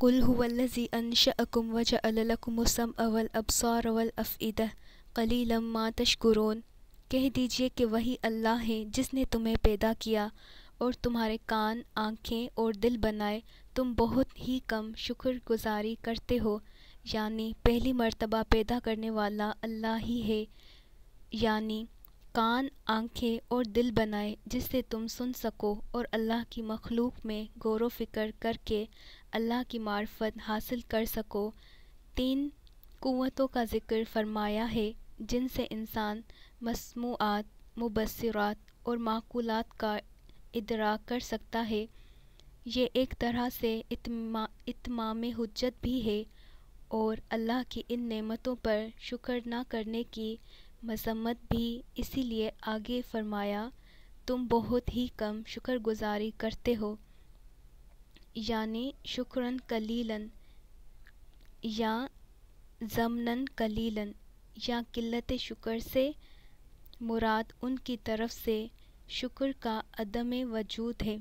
कुल हुवल्लज़ी अनशअकुम व जअलकुमसम अवल अबसार अवल अफ़ीदा कली लम्मा तशकुरून कह दीजिए कि वही अल्लाह है जिसने तुम्हें पैदा किया और तुम्हारे कान आँखें और दिल बनाए तुम बहुत ही कम शुक्रगुजारी करते हो यानी पहली मर्तबा पैदा करने वाला अल्लाह ही है यानी कान आँखें और दिल बनाए जिससे तुम सुन सको और अल्लाह की मखलूक में गौर फिक्र करके अल्लाह की मार्फत हासिल कर सको तीन क़वतों का ज़िक्र फरमाया है जिनसे इंसान मसमूआत मुबसरात और माकूलत का इदरा कर सकता है ये एक तरह से इतमाम हजत भी है और अल्लाह की इन नेमतों पर शुक्र न करने की मजम्मत भी इसीलिए आगे फरमाया तुम बहुत ही कम शुक्रगुजारी करते हो यानि शुक्रन कलीलन या जमनन कलीलन या किल्लत शुक्र से मुराद उनकी तरफ से शुक्र का अदम वजूद है